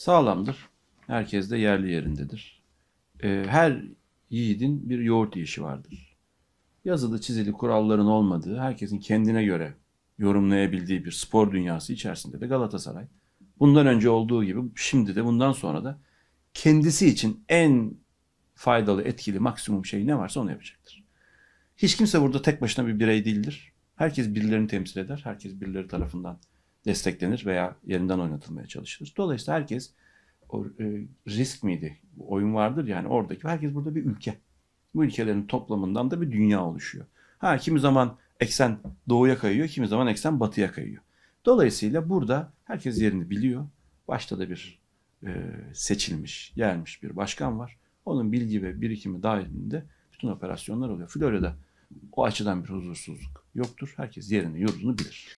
sağlamdır. Herkes de yerli yerindedir. Ee, her yiğidin bir yoğurt yiyişi vardır. Yazılı çizili kuralların olmadığı, herkesin kendine göre yorumlayabildiği bir spor dünyası içerisinde de Galatasaray bundan önce olduğu gibi şimdi de bundan sonra da kendisi için en faydalı, etkili, maksimum şey ne varsa onu yapacaktır. Hiç kimse burada tek başına bir birey değildir. Herkes birilerini temsil eder. Herkes birileri tarafından desteklenir veya yerinden oynatılmaya çalışılır. Dolayısıyla herkes o, e, risk miydi? Oyun vardır yani oradaki herkes burada bir ülke. Bu ülkelerin toplamından da bir dünya oluşuyor. Ha kimi zaman eksen doğuya kayıyor, kimi zaman eksen batıya kayıyor. Dolayısıyla burada herkes yerini biliyor. Başta da bir e, seçilmiş, gelmiş bir başkan var. Onun bilgi ve birikimi dahilinde bütün operasyonlar oluyor. Florya'da o açıdan bir huzursuzluk yoktur. Herkes yerini, yurdunu bilir.